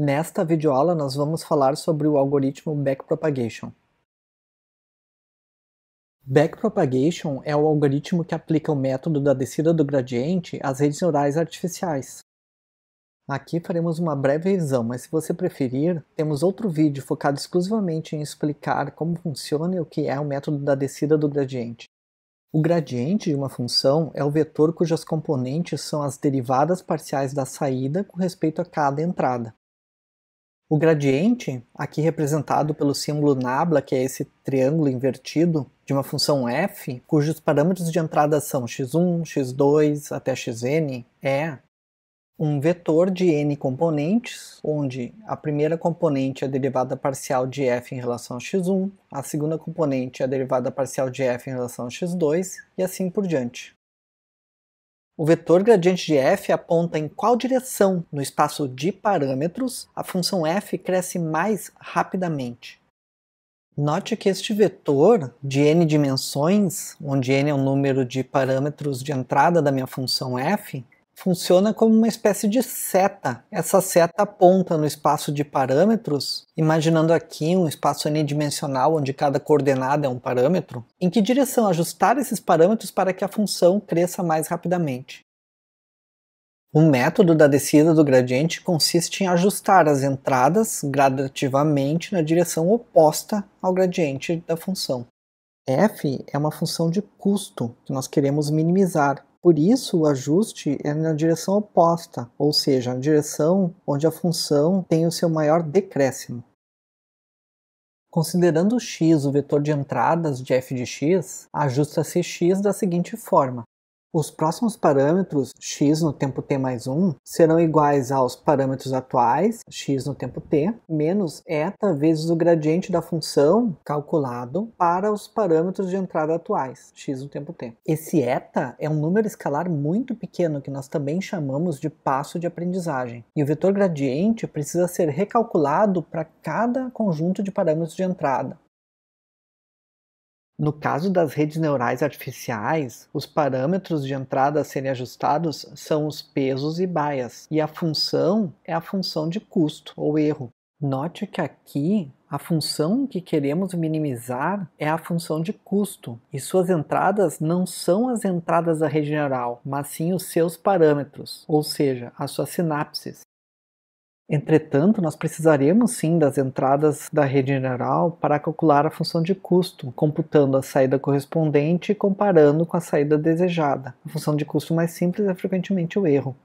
Nesta videoaula, nós vamos falar sobre o algoritmo Backpropagation. Backpropagation é o algoritmo que aplica o método da descida do gradiente às redes neurais artificiais. Aqui faremos uma breve revisão, mas se você preferir, temos outro vídeo focado exclusivamente em explicar como funciona e o que é o método da descida do gradiente. O gradiente de uma função é o vetor cujas componentes são as derivadas parciais da saída com respeito a cada entrada. O gradiente, aqui representado pelo símbolo nabla, que é esse triângulo invertido de uma função f, cujos parâmetros de entrada são x1, x2 até xn, é um vetor de n componentes, onde a primeira componente é a derivada parcial de f em relação a x1, a segunda componente é a derivada parcial de f em relação a x2 e assim por diante. O vetor gradiente de f aponta em qual direção no espaço de parâmetros a função f cresce mais rapidamente. Note que este vetor de n dimensões, onde n é o número de parâmetros de entrada da minha função f, funciona como uma espécie de seta. Essa seta aponta no espaço de parâmetros, imaginando aqui um espaço n-dimensional onde cada coordenada é um parâmetro, em que direção ajustar esses parâmetros para que a função cresça mais rapidamente. O método da descida do gradiente consiste em ajustar as entradas gradativamente na direção oposta ao gradiente da função. f é uma função de custo que nós queremos minimizar, por isso, o ajuste é na direção oposta, ou seja, na direção onde a função tem o seu maior decréscimo. Considerando x o vetor de entradas de f de x, ajusta-se x da seguinte forma. Os próximos parâmetros x no tempo t mais 1 serão iguais aos parâmetros atuais, x no tempo t, menos eta vezes o gradiente da função calculado para os parâmetros de entrada atuais, x no tempo t. Esse eta é um número escalar muito pequeno que nós também chamamos de passo de aprendizagem. E o vetor gradiente precisa ser recalculado para cada conjunto de parâmetros de entrada no caso das redes neurais artificiais, os parâmetros de entrada a serem ajustados são os pesos e baias, e a função é a função de custo ou erro. Note que aqui a função que queremos minimizar é a função de custo, e suas entradas não são as entradas da rede neural, mas sim os seus parâmetros, ou seja, as suas sinapses. Entretanto, nós precisaremos sim das entradas da rede neural para calcular a função de custo, computando a saída correspondente e comparando com a saída desejada. A função de custo mais simples é frequentemente o erro.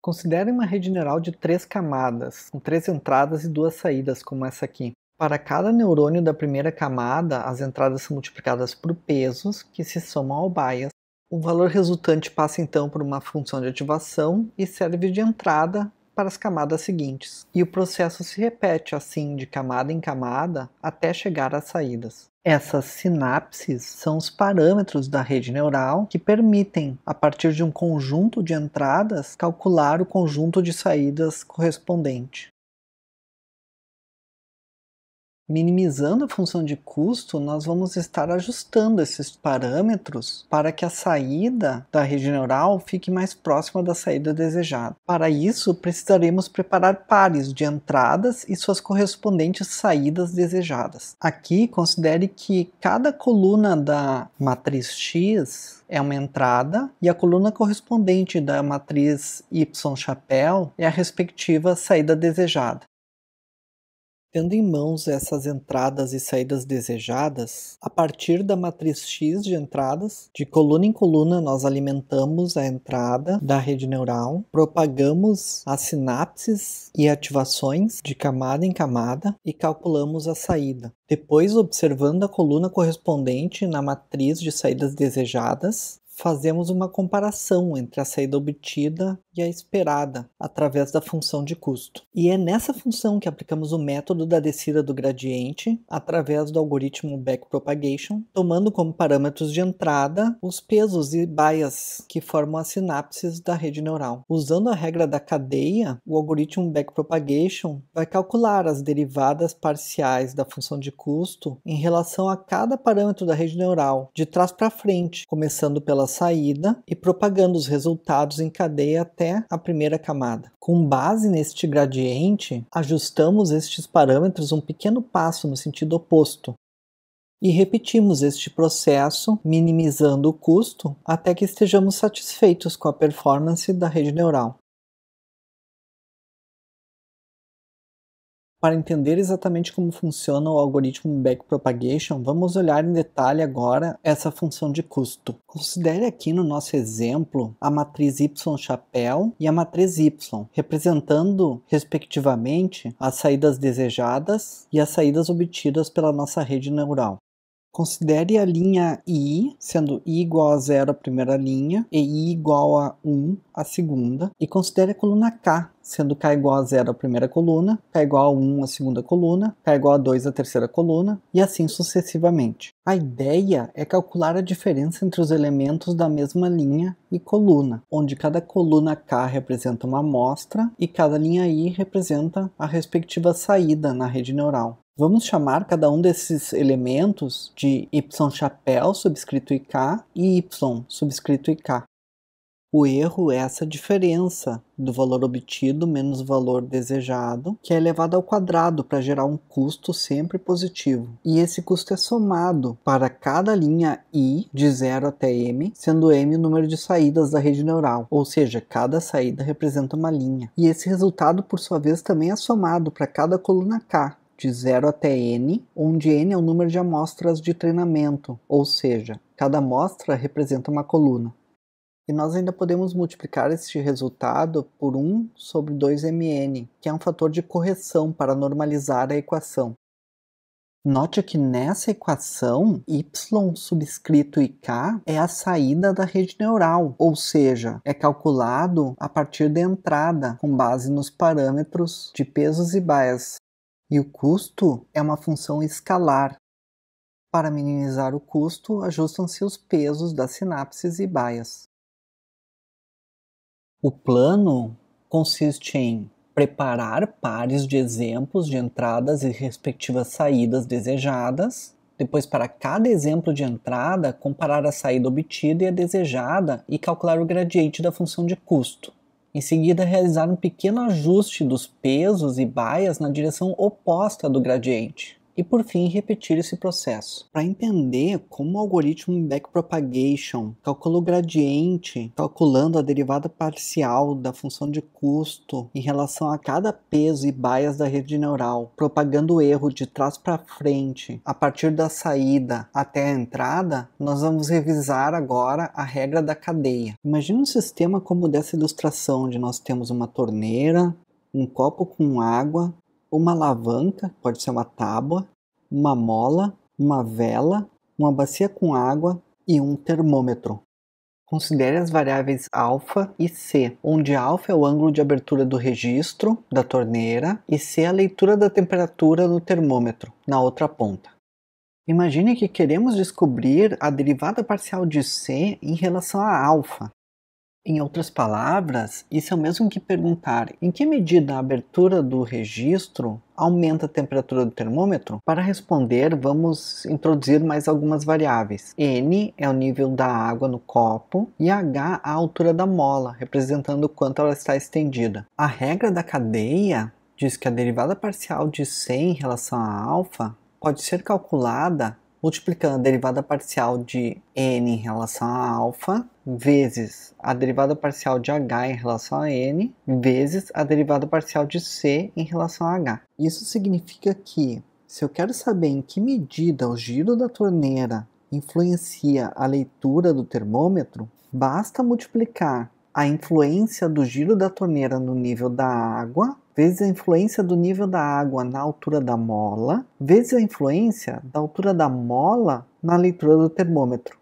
Considere uma rede neural de três camadas, com três entradas e duas saídas, como essa aqui. Para cada neurônio da primeira camada, as entradas são multiplicadas por pesos, que se somam ao bias. O valor resultante passa então por uma função de ativação e serve de entrada para as camadas seguintes, e o processo se repete assim de camada em camada até chegar às saídas. Essas sinapses são os parâmetros da rede neural que permitem, a partir de um conjunto de entradas, calcular o conjunto de saídas correspondente minimizando a função de custo, nós vamos estar ajustando esses parâmetros para que a saída da região oral fique mais próxima da saída desejada. Para isso, precisaremos preparar pares de entradas e suas correspondentes saídas desejadas. Aqui, considere que cada coluna da matriz X é uma entrada e a coluna correspondente da matriz Y chapéu é a respectiva saída desejada. Tendo em mãos essas entradas e saídas desejadas, a partir da matriz X de entradas, de coluna em coluna nós alimentamos a entrada da rede neural, propagamos as sinapses e ativações de camada em camada e calculamos a saída. Depois, observando a coluna correspondente na matriz de saídas desejadas, fazemos uma comparação entre a saída obtida e a é esperada através da função de custo. E é nessa função que aplicamos o método da descida do gradiente através do algoritmo backpropagation, tomando como parâmetros de entrada os pesos e baias que formam as sinapses da rede neural. Usando a regra da cadeia, o algoritmo backpropagation vai calcular as derivadas parciais da função de custo em relação a cada parâmetro da rede neural, de trás para frente, começando pela saída e propagando os resultados em cadeia até a primeira camada. Com base neste gradiente, ajustamos estes parâmetros um pequeno passo no sentido oposto, e repetimos este processo, minimizando o custo, até que estejamos satisfeitos com a performance da rede neural. Para entender exatamente como funciona o algoritmo backpropagation, vamos olhar em detalhe agora essa função de custo. Considere aqui no nosso exemplo a matriz Y chapéu e a matriz Y, representando respectivamente as saídas desejadas e as saídas obtidas pela nossa rede neural. Considere a linha i, sendo i igual a zero a primeira linha e i igual a 1 a segunda, e considere a coluna k, sendo k igual a zero a primeira coluna, k igual a 1 a segunda coluna, k igual a 2 a terceira coluna, e assim sucessivamente. A ideia é calcular a diferença entre os elementos da mesma linha e coluna, onde cada coluna k representa uma amostra e cada linha i representa a respectiva saída na rede neural. Vamos chamar cada um desses elementos de Y chapéu subscrito IK e Y subscrito IK. O erro é essa diferença do valor obtido menos o valor desejado, que é elevado ao quadrado para gerar um custo sempre positivo. E esse custo é somado para cada linha i de 0 até m, sendo m o número de saídas da rede neural, ou seja, cada saída representa uma linha. E esse resultado, por sua vez, também é somado para cada coluna k, de 0 até n, onde n é o número de amostras de treinamento, ou seja, cada amostra representa uma coluna. E nós ainda podemos multiplicar este resultado por 1 sobre 2mn, que é um fator de correção para normalizar a equação. Note que nessa equação, y subscrito e k é a saída da rede neural, ou seja, é calculado a partir da entrada, com base nos parâmetros de pesos e bias. E o custo é uma função escalar. Para minimizar o custo, ajustam-se os pesos das sinapses e baias. O plano consiste em preparar pares de exemplos de entradas e respectivas saídas desejadas, depois, para cada exemplo de entrada, comparar a saída obtida e a desejada e calcular o gradiente da função de custo. Em seguida, realizar um pequeno ajuste dos pesos e baias na direção oposta do gradiente e por fim repetir esse processo. Para entender como o algoritmo backpropagation calculou o gradiente, calculando a derivada parcial da função de custo em relação a cada peso e bias da rede neural, propagando o erro de trás para frente a partir da saída até a entrada, nós vamos revisar agora a regra da cadeia. Imagina um sistema como dessa ilustração, onde nós temos uma torneira, um copo com água, uma alavanca, pode ser uma tábua, uma mola, uma vela, uma bacia com água e um termômetro. Considere as variáveis alfa e C, onde alfa é o ângulo de abertura do registro da torneira e C é a leitura da temperatura no termômetro, na outra ponta. Imagine que queremos descobrir a derivada parcial de C em relação a alfa. Em outras palavras, isso é o mesmo que perguntar em que medida a abertura do registro aumenta a temperatura do termômetro? Para responder, vamos introduzir mais algumas variáveis. N é o nível da água no copo e H a altura da mola, representando o quanto ela está estendida. A regra da cadeia diz que a derivada parcial de C em relação a alfa pode ser calculada multiplicando a derivada parcial de n em relação a alfa vezes a derivada parcial de h em relação a n vezes a derivada parcial de c em relação a h. Isso significa que se eu quero saber em que medida o giro da torneira influencia a leitura do termômetro, basta multiplicar a influência do giro da torneira no nível da água vezes a influência do nível da água na altura da mola, vezes a influência da altura da mola na leitura do termômetro.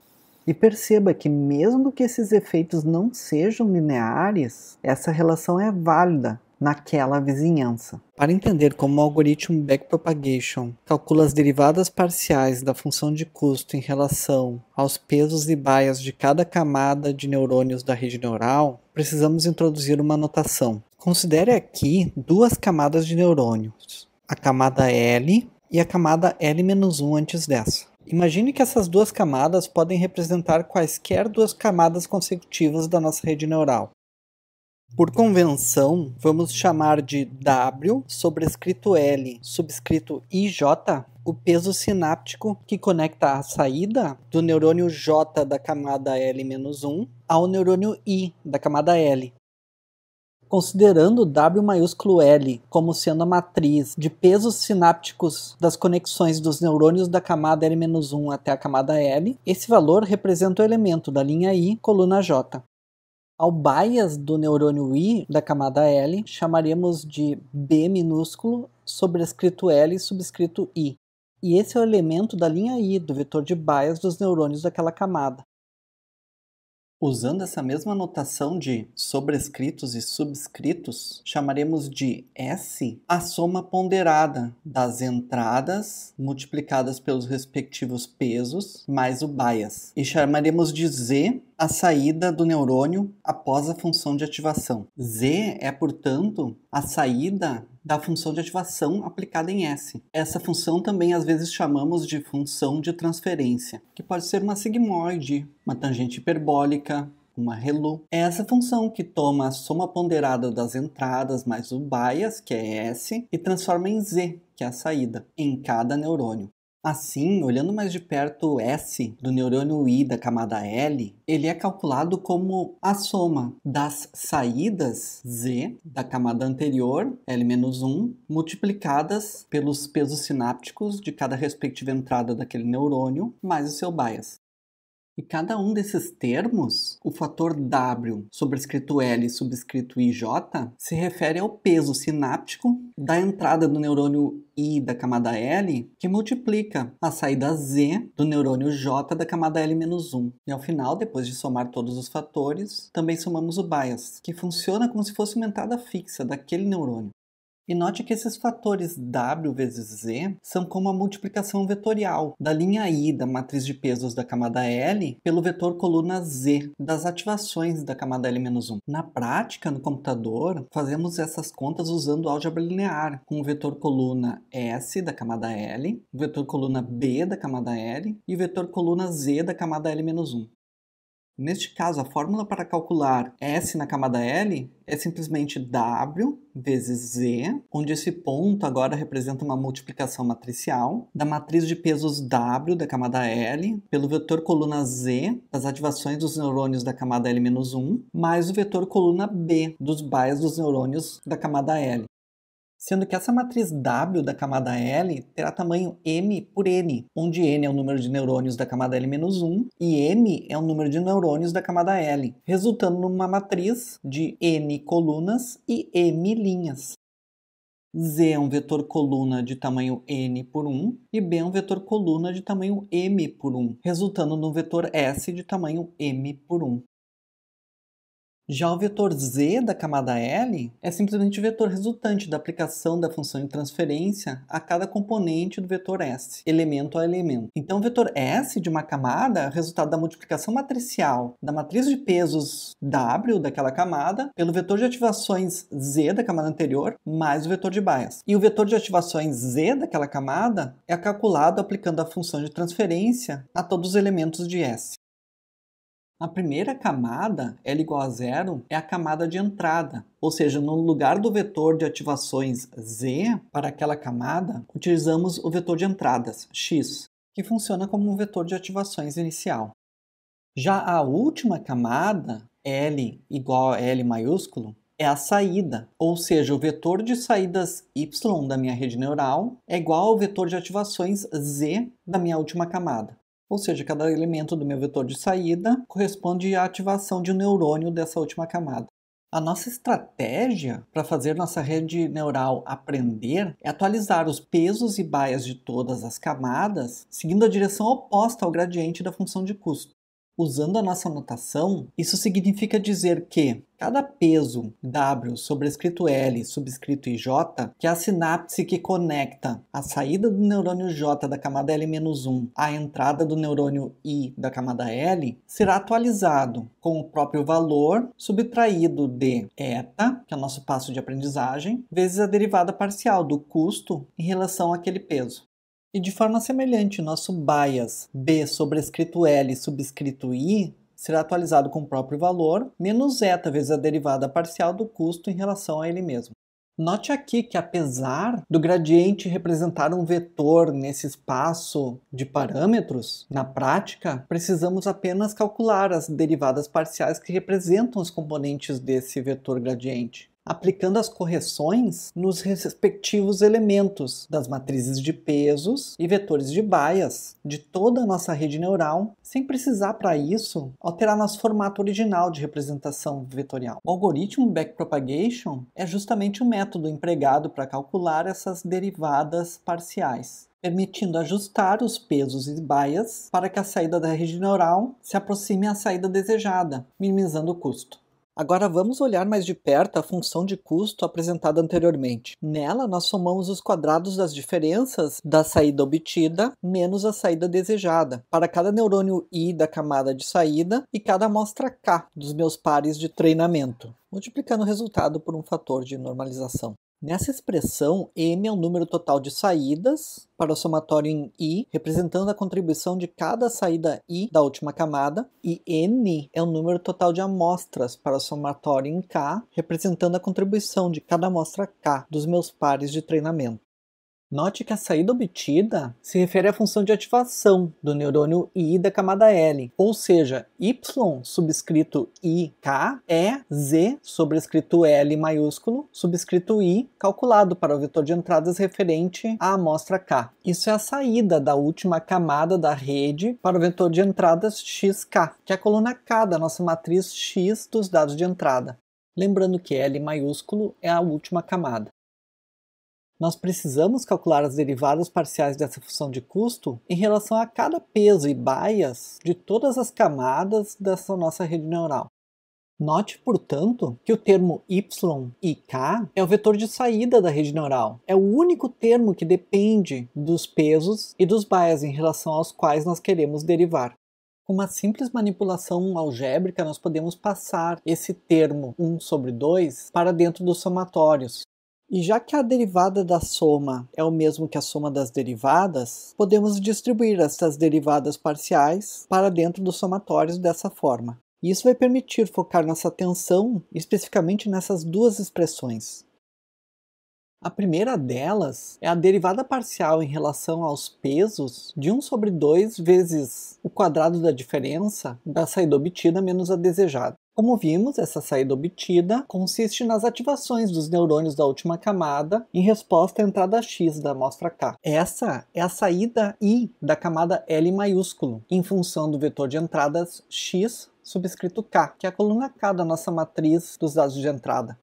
E perceba que, mesmo que esses efeitos não sejam lineares, essa relação é válida naquela vizinhança. Para entender como o algoritmo backpropagation calcula as derivadas parciais da função de custo em relação aos pesos e baias de cada camada de neurônios da rede neural, precisamos introduzir uma notação. Considere aqui duas camadas de neurônios, a camada L e a camada L-1 antes dessa. Imagine que essas duas camadas podem representar quaisquer duas camadas consecutivas da nossa rede neural. Por convenção, vamos chamar de W sobrescrito L subscrito IJ o peso sináptico que conecta a saída do neurônio J da camada L-1 ao neurônio I da camada L considerando W maiúsculo L como sendo a matriz de pesos sinápticos das conexões dos neurônios da camada L-1 até a camada L, esse valor representa o elemento da linha I, coluna J. Ao bias do neurônio I da camada L, chamaremos de B minúsculo sobrescrito L subscrito I. E esse é o elemento da linha I do vetor de bias dos neurônios daquela camada. Usando essa mesma notação de sobrescritos e subscritos, chamaremos de S a soma ponderada das entradas multiplicadas pelos respectivos pesos mais o bias. E chamaremos de Z a saída do neurônio após a função de ativação. Z é, portanto, a saída da função de ativação aplicada em S. Essa função também às vezes chamamos de função de transferência, que pode ser uma sigmoide, uma tangente hiperbólica, uma relu. É essa função que toma a soma ponderada das entradas mais o bias, que é S, e transforma em Z, que é a saída, em cada neurônio. Assim, olhando mais de perto o S do neurônio I da camada L, ele é calculado como a soma das saídas Z da camada anterior, L-1, multiplicadas pelos pesos sinápticos de cada respectiva entrada daquele neurônio, mais o seu bias. E cada um desses termos, o fator W sobrescrito L subscrito IJ, se refere ao peso sináptico da entrada do neurônio I da camada L, que multiplica a saída Z do neurônio J da camada L-1. E ao final, depois de somar todos os fatores, também somamos o bias, que funciona como se fosse uma entrada fixa daquele neurônio. E note que esses fatores W vezes Z são como a multiplicação vetorial da linha I da matriz de pesos da camada L pelo vetor coluna Z das ativações da camada L-1. Na prática, no computador, fazemos essas contas usando álgebra linear, com o vetor coluna S da camada L, o vetor coluna B da camada L e o vetor coluna Z da camada L-1. Neste caso, a fórmula para calcular S na camada L é simplesmente W vezes Z, onde esse ponto agora representa uma multiplicação matricial da matriz de pesos W da camada L pelo vetor coluna Z das ativações dos neurônios da camada L-1 mais o vetor coluna B dos bairros dos neurônios da camada L sendo que essa matriz W da camada L terá tamanho M por N, onde N é o número de neurônios da camada L menos 1 e M é o número de neurônios da camada L, resultando numa matriz de N colunas e M linhas. Z é um vetor coluna de tamanho n por 1 e B é um vetor coluna de tamanho m por 1, resultando num vetor S de tamanho m por 1. Já o vetor z da camada L é simplesmente o vetor resultante da aplicação da função de transferência a cada componente do vetor S, elemento a elemento. Então, o vetor S de uma camada é resultado da multiplicação matricial da matriz de pesos W daquela camada pelo vetor de ativações z da camada anterior mais o vetor de Bias. E o vetor de ativações z daquela camada é calculado aplicando a função de transferência a todos os elementos de S. A primeira camada, L igual a zero, é a camada de entrada, ou seja, no lugar do vetor de ativações Z, para aquela camada, utilizamos o vetor de entradas, X, que funciona como um vetor de ativações inicial. Já a última camada, L igual a L maiúsculo, é a saída, ou seja, o vetor de saídas Y da minha rede neural é igual ao vetor de ativações Z da minha última camada. Ou seja, cada elemento do meu vetor de saída corresponde à ativação de um neurônio dessa última camada. A nossa estratégia para fazer nossa rede neural aprender é atualizar os pesos e baias de todas as camadas, seguindo a direção oposta ao gradiente da função de custo. Usando a nossa notação, isso significa dizer que cada peso W sobrescrito L subscrito IJ, que é a sinapse que conecta a saída do neurônio J da camada L-1 à entrada do neurônio I da camada L, será atualizado com o próprio valor subtraído de eta, que é o nosso passo de aprendizagem, vezes a derivada parcial do custo em relação àquele peso. E de forma semelhante, nosso bias B sobrescrito L subscrito I será atualizado com o próprio valor, menos eta vezes a derivada parcial do custo em relação a ele mesmo. Note aqui que apesar do gradiente representar um vetor nesse espaço de parâmetros, na prática, precisamos apenas calcular as derivadas parciais que representam os componentes desse vetor gradiente aplicando as correções nos respectivos elementos das matrizes de pesos e vetores de baias de toda a nossa rede neural, sem precisar para isso alterar nosso formato original de representação vetorial. O algoritmo backpropagation é justamente o método empregado para calcular essas derivadas parciais permitindo ajustar os pesos e baias para que a saída da rede neural se aproxime à saída desejada, minimizando o custo. Agora vamos olhar mais de perto a função de custo apresentada anteriormente. Nela, nós somamos os quadrados das diferenças da saída obtida menos a saída desejada para cada neurônio I da camada de saída e cada amostra K dos meus pares de treinamento, multiplicando o resultado por um fator de normalização. Nessa expressão, M é o número total de saídas para o somatório em I, representando a contribuição de cada saída I da última camada, e N é o número total de amostras para o somatório em K, representando a contribuição de cada amostra K dos meus pares de treinamento. Note que a saída obtida se refere à função de ativação do neurônio I da camada L, ou seja, Y subscrito IK é Z sobrescrito L maiúsculo subscrito I calculado para o vetor de entradas referente à amostra K. Isso é a saída da última camada da rede para o vetor de entradas XK, que é a coluna K da nossa matriz X dos dados de entrada. Lembrando que L maiúsculo é a última camada. Nós precisamos calcular as derivadas parciais dessa função de custo em relação a cada peso e baias de todas as camadas dessa nossa rede neural. Note, portanto, que o termo y e k é o vetor de saída da rede neural. É o único termo que depende dos pesos e dos bias em relação aos quais nós queremos derivar. Com uma simples manipulação algébrica, nós podemos passar esse termo 1 sobre 2 para dentro dos somatórios, e já que a derivada da soma é o mesmo que a soma das derivadas, podemos distribuir essas derivadas parciais para dentro dos somatórios dessa forma. isso vai permitir focar nossa atenção especificamente nessas duas expressões. A primeira delas é a derivada parcial em relação aos pesos de 1 sobre 2 vezes o quadrado da diferença da saída obtida menos a desejada. Como vimos, essa saída obtida consiste nas ativações dos neurônios da última camada em resposta à entrada X da amostra K. Essa é a saída I da camada L maiúsculo, em função do vetor de entradas X subscrito K, que é a coluna K da nossa matriz dos dados de entrada.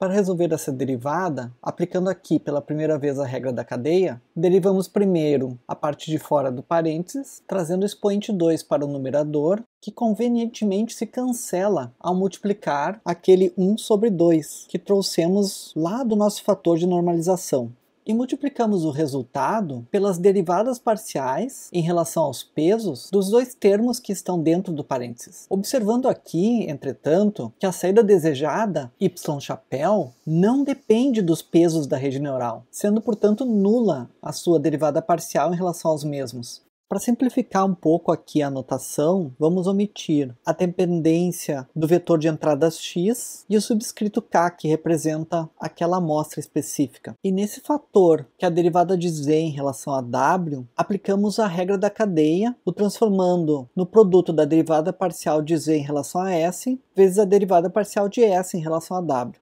Para resolver essa derivada, aplicando aqui pela primeira vez a regra da cadeia, derivamos primeiro a parte de fora do parênteses, trazendo o expoente 2 para o numerador, que convenientemente se cancela ao multiplicar aquele 1 sobre 2 que trouxemos lá do nosso fator de normalização e multiplicamos o resultado pelas derivadas parciais em relação aos pesos dos dois termos que estão dentro do parênteses. Observando aqui, entretanto, que a saída desejada, y chapéu, não depende dos pesos da rede neural, sendo portanto nula a sua derivada parcial em relação aos mesmos. Para simplificar um pouco aqui a notação, vamos omitir a dependência do vetor de entradas x e o subscrito k, que representa aquela amostra específica. E nesse fator que a derivada de z em relação a w, aplicamos a regra da cadeia, o transformando no produto da derivada parcial de z em relação a s, vezes a derivada parcial de s em relação a w.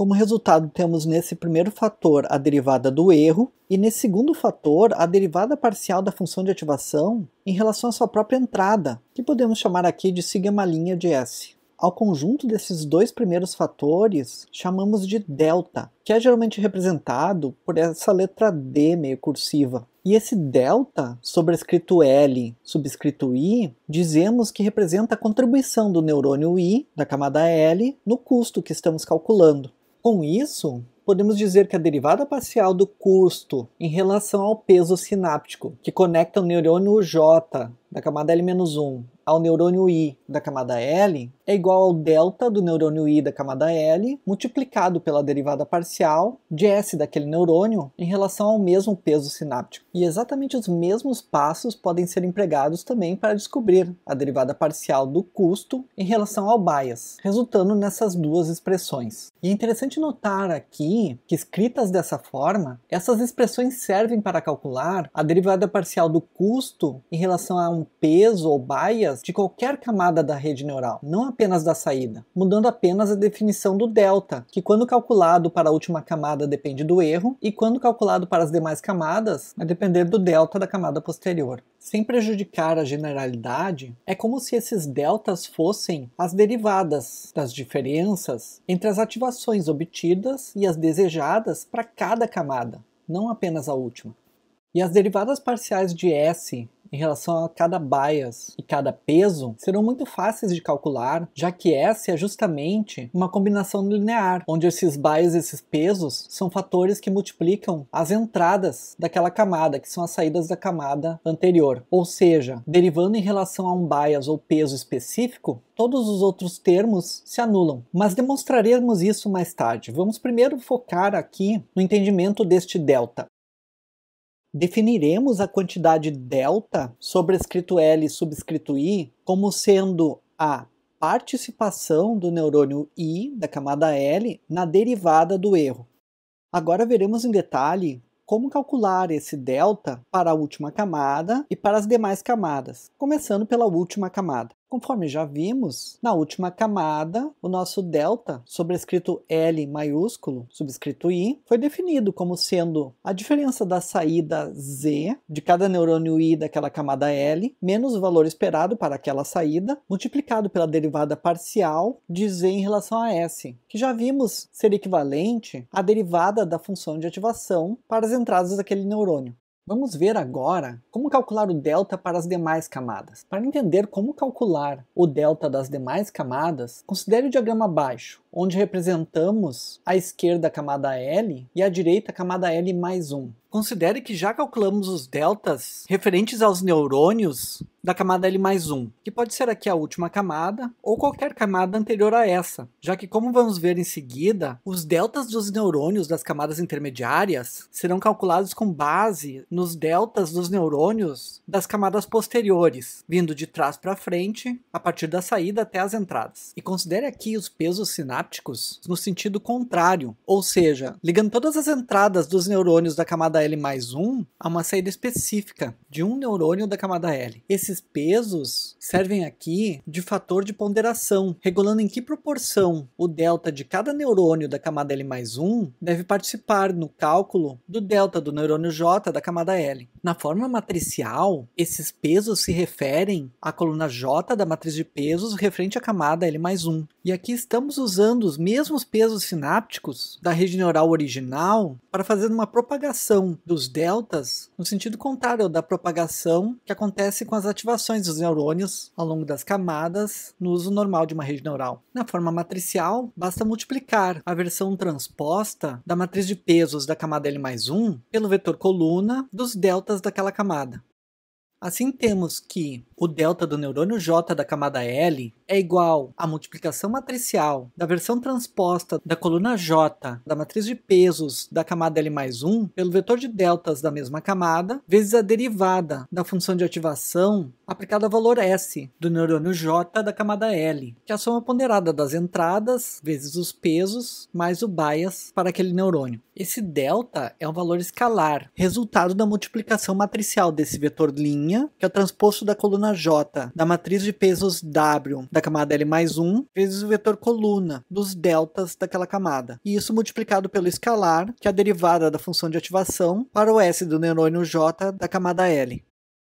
Como resultado, temos nesse primeiro fator a derivada do erro e nesse segundo fator a derivada parcial da função de ativação em relação à sua própria entrada, que podemos chamar aqui de sigma linha de S. Ao conjunto desses dois primeiros fatores, chamamos de delta, que é geralmente representado por essa letra D meio cursiva. E esse delta, sobrescrito L, subscrito I, dizemos que representa a contribuição do neurônio I, da camada L, no custo que estamos calculando. Com isso, podemos dizer que a derivada parcial do custo em relação ao peso sináptico que conecta o neurônio J da camada L-1 ao neurônio I da camada L é igual ao delta do neurônio I da camada L multiplicado pela derivada parcial de S daquele neurônio em relação ao mesmo peso sináptico. E exatamente os mesmos passos podem ser empregados também para descobrir a derivada parcial do custo em relação ao bias, resultando nessas duas expressões. E é interessante notar aqui que escritas dessa forma, essas expressões servem para calcular a derivada parcial do custo em relação a um peso ou bias de qualquer camada da rede neural, não apenas apenas da saída, mudando apenas a definição do delta, que quando calculado para a última camada depende do erro, e quando calculado para as demais camadas, vai depender do delta da camada posterior. Sem prejudicar a generalidade, é como se esses deltas fossem as derivadas das diferenças entre as ativações obtidas e as desejadas para cada camada, não apenas a última. E as derivadas parciais de S em relação a cada bias e cada peso serão muito fáceis de calcular, já que essa é justamente uma combinação linear, onde esses bias e esses pesos são fatores que multiplicam as entradas daquela camada, que são as saídas da camada anterior. Ou seja, derivando em relação a um bias ou peso específico, todos os outros termos se anulam. Mas demonstraremos isso mais tarde. Vamos primeiro focar aqui no entendimento deste delta. Definiremos a quantidade delta sobrescrito L subscrito I como sendo a participação do neurônio I da camada L na derivada do erro. Agora veremos em detalhe como calcular esse delta para a última camada e para as demais camadas, começando pela última camada. Conforme já vimos, na última camada, o nosso delta, sobrescrito L maiúsculo, subscrito I, foi definido como sendo a diferença da saída Z de cada neurônio I daquela camada L, menos o valor esperado para aquela saída, multiplicado pela derivada parcial de Z em relação a S, que já vimos ser equivalente à derivada da função de ativação para as entradas daquele neurônio. Vamos ver agora como calcular o delta para as demais camadas. Para entender como calcular o delta das demais camadas, considere o diagrama abaixo onde representamos a esquerda camada L e a direita camada L mais 1. Considere que já calculamos os deltas referentes aos neurônios da camada L mais 1, que pode ser aqui a última camada ou qualquer camada anterior a essa, já que, como vamos ver em seguida, os deltas dos neurônios das camadas intermediárias serão calculados com base nos deltas dos neurônios das camadas posteriores, vindo de trás para frente, a partir da saída até as entradas. E considere aqui os pesos sinais sinápticos no sentido contrário, ou seja, ligando todas as entradas dos neurônios da camada L mais 1 a uma saída específica de um neurônio da camada L. Esses pesos servem aqui de fator de ponderação, regulando em que proporção o delta de cada neurônio da camada L mais 1 deve participar no cálculo do delta do neurônio J da camada L. Na forma matricial, esses pesos se referem à coluna J da matriz de pesos referente à camada L mais 1. E aqui estamos usando usando os mesmos pesos sinápticos da rede neural original para fazer uma propagação dos deltas no sentido contrário da propagação que acontece com as ativações dos neurônios ao longo das camadas no uso normal de uma rede neural. Na forma matricial, basta multiplicar a versão transposta da matriz de pesos da camada L mais 1 pelo vetor coluna dos deltas daquela camada. Assim temos que o delta do neurônio J da camada L é igual à multiplicação matricial da versão transposta da coluna J da matriz de pesos da camada L mais 1 pelo vetor de deltas da mesma camada, vezes a derivada da função de ativação aplicado ao valor S do neurônio J da camada L, que é a soma ponderada das entradas vezes os pesos mais o bias para aquele neurônio. Esse delta é um valor escalar, resultado da multiplicação matricial desse vetor linha, que é o transposto da coluna J da matriz de pesos W da camada L mais 1 vezes o vetor coluna dos deltas daquela camada. E isso multiplicado pelo escalar, que é a derivada da função de ativação para o S do neurônio J da camada L.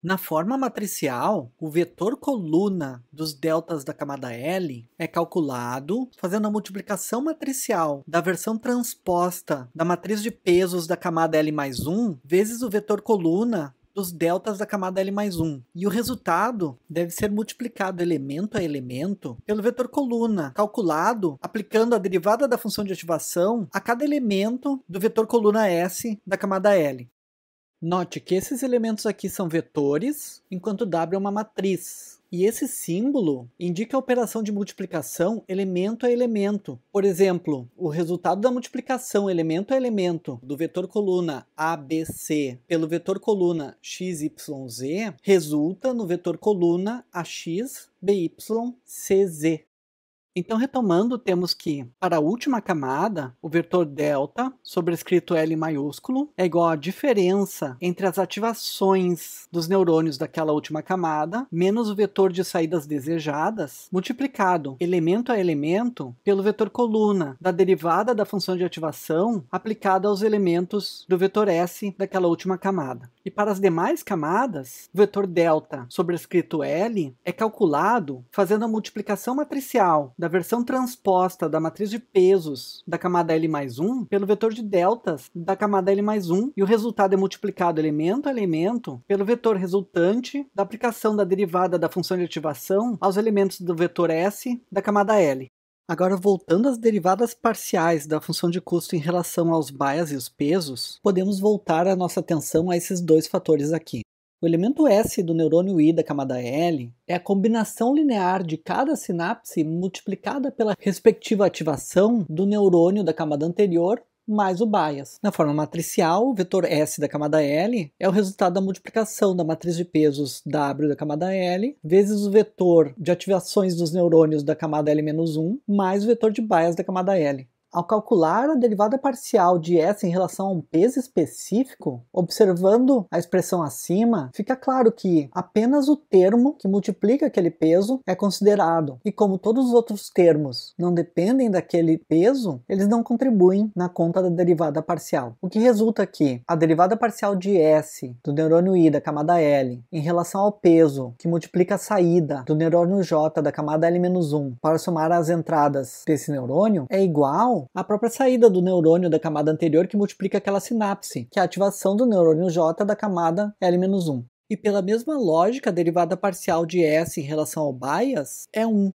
Na forma matricial, o vetor coluna dos deltas da camada L é calculado fazendo a multiplicação matricial da versão transposta da matriz de pesos da camada L mais 1 vezes o vetor coluna dos deltas da camada L mais 1. E o resultado deve ser multiplicado elemento a elemento pelo vetor coluna, calculado aplicando a derivada da função de ativação a cada elemento do vetor coluna S da camada L. Note que esses elementos aqui são vetores, enquanto W é uma matriz. E esse símbolo indica a operação de multiplicação elemento a elemento. Por exemplo, o resultado da multiplicação elemento a elemento do vetor coluna ABC pelo vetor coluna XYZ resulta no vetor coluna AX, BY, CZ. Então, retomando, temos que, para a última camada, o vetor delta, sobrescrito L maiúsculo, é igual à diferença entre as ativações dos neurônios daquela última camada, menos o vetor de saídas desejadas, multiplicado elemento a elemento pelo vetor coluna, da derivada da função de ativação aplicada aos elementos do vetor S daquela última camada. E para as demais camadas, o vetor delta, sobrescrito L, é calculado fazendo a multiplicação matricial da versão transposta da matriz de pesos da camada L mais 1 pelo vetor de deltas da camada L mais 1 e o resultado é multiplicado elemento a elemento pelo vetor resultante da aplicação da derivada da função de ativação aos elementos do vetor S da camada L. Agora, voltando às derivadas parciais da função de custo em relação aos bias e os pesos, podemos voltar a nossa atenção a esses dois fatores aqui. O elemento S do neurônio I da camada L é a combinação linear de cada sinapse multiplicada pela respectiva ativação do neurônio da camada anterior mais o bias. Na forma matricial, o vetor S da camada L é o resultado da multiplicação da matriz de pesos W da camada L vezes o vetor de ativações dos neurônios da camada L-1 mais o vetor de bias da camada L. Ao calcular a derivada parcial de S em relação a um peso específico, observando a expressão acima, fica claro que apenas o termo que multiplica aquele peso é considerado, e como todos os outros termos não dependem daquele peso, eles não contribuem na conta da derivada parcial. O que resulta que a derivada parcial de S do neurônio I da camada L em relação ao peso que multiplica a saída do neurônio J da camada L-1 para somar as entradas desse neurônio é igual a própria saída do neurônio da camada anterior que multiplica aquela sinapse, que é a ativação do neurônio J da camada L-1. E pela mesma lógica, a derivada parcial de S em relação ao bias é 1.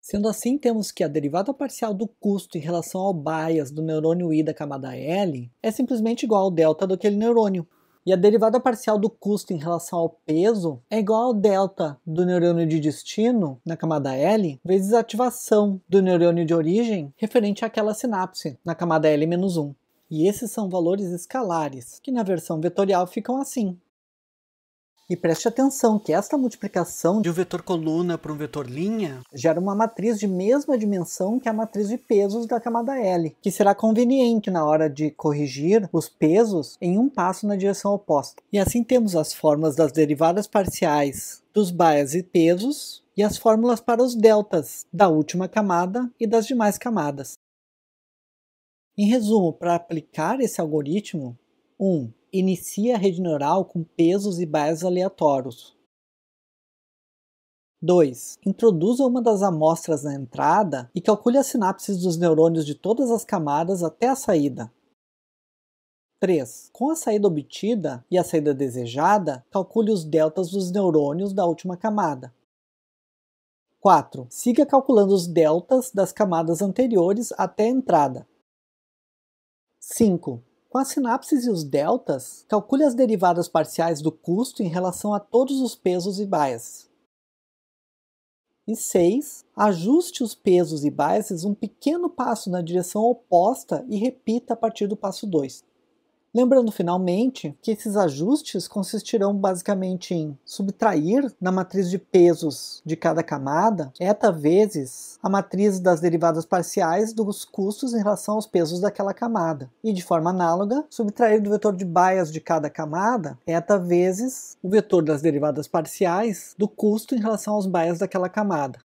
Sendo assim, temos que a derivada parcial do custo em relação ao bias do neurônio I da camada L é simplesmente igual ao delta daquele neurônio. E a derivada parcial do custo em relação ao peso é igual ao delta do neurônio de destino, na camada L, vezes a ativação do neurônio de origem referente àquela sinapse, na camada L-1. E esses são valores escalares, que na versão vetorial ficam assim. E preste atenção que esta multiplicação de um vetor coluna para um vetor linha gera uma matriz de mesma dimensão que a matriz de pesos da camada L, que será conveniente na hora de corrigir os pesos em um passo na direção oposta. E assim temos as formas das derivadas parciais dos baias e pesos e as fórmulas para os deltas da última camada e das demais camadas. Em resumo, para aplicar esse algoritmo, 1. Um, Inicia a rede neural com pesos e bairros aleatórios. 2. Introduza uma das amostras na entrada e calcule as sinapses dos neurônios de todas as camadas até a saída. 3. Com a saída obtida e a saída desejada, calcule os deltas dos neurônios da última camada. 4. Siga calculando os deltas das camadas anteriores até a entrada. 5. Com as sinapses e os deltas, calcule as derivadas parciais do custo em relação a todos os pesos e biases. E 6. Ajuste os pesos e biases um pequeno passo na direção oposta e repita a partir do passo 2. Lembrando finalmente que esses ajustes consistirão basicamente em subtrair na matriz de pesos de cada camada eta vezes a matriz das derivadas parciais dos custos em relação aos pesos daquela camada e de forma análoga subtrair do vetor de Bayes de cada camada eta vezes o vetor das derivadas parciais do custo em relação aos Bayes daquela camada.